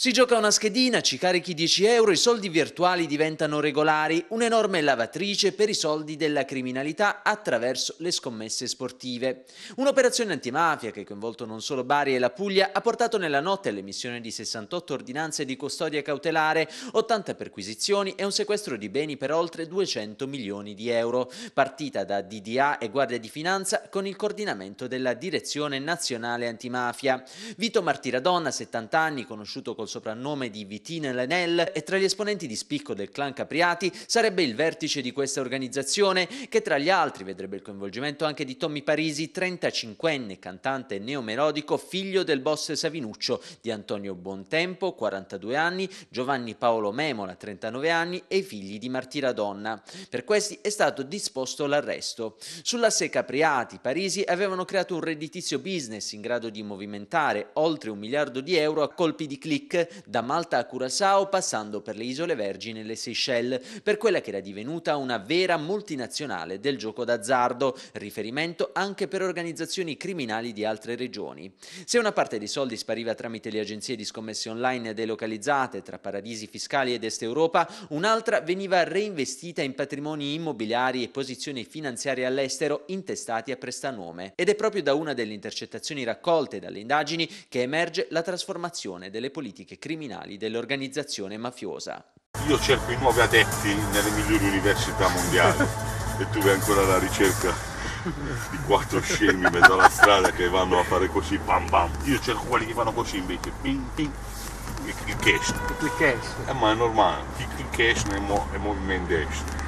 Si gioca una schedina, ci carichi 10 euro, i soldi virtuali diventano regolari, un'enorme lavatrice per i soldi della criminalità attraverso le scommesse sportive. Un'operazione antimafia che ha coinvolto non solo Bari e la Puglia ha portato nella notte all'emissione di 68 ordinanze di custodia cautelare, 80 perquisizioni e un sequestro di beni per oltre 200 milioni di euro, partita da DDA e Guardia di Finanza con il coordinamento della Direzione Nazionale Antimafia. Vito Martiradonna, 70 anni, conosciuto col col soprannome di Vitine Lenel e tra gli esponenti di spicco del clan Capriati sarebbe il vertice di questa organizzazione che tra gli altri vedrebbe il coinvolgimento anche di Tommy Parisi, 35enne cantante neomelodico, figlio del boss Savinuccio, di Antonio Bontempo, 42 anni, Giovanni Paolo Memola, 39 anni e i figli di Martira Donna. Per questi è stato disposto l'arresto. Sull'asse Capriati, Parisi avevano creato un redditizio business in grado di movimentare oltre un miliardo di euro a colpi di click da Malta a Curaçao, passando per le Isole Vergini e le Seychelles, per quella che era divenuta una vera multinazionale del gioco d'azzardo, riferimento anche per organizzazioni criminali di altre regioni. Se una parte dei soldi spariva tramite le agenzie di scommesse online delocalizzate tra paradisi fiscali ed Est Europa, un'altra veniva reinvestita in patrimoni immobiliari e posizioni finanziarie all'estero intestati a prestanome. Ed è proprio da una delle intercettazioni raccolte dalle indagini che emerge la trasformazione delle politiche tecniche criminali dell'organizzazione mafiosa. Io cerco i nuovi adepti nelle migliori università mondiali e tu vai ancora alla ricerca di quattro scemi in mezzo alla strada che vanno a fare così bam bam. Io cerco quelli che fanno così invece, ping ping, il cash. Il cash. Eh, ma è normale, il cash è movimento destro.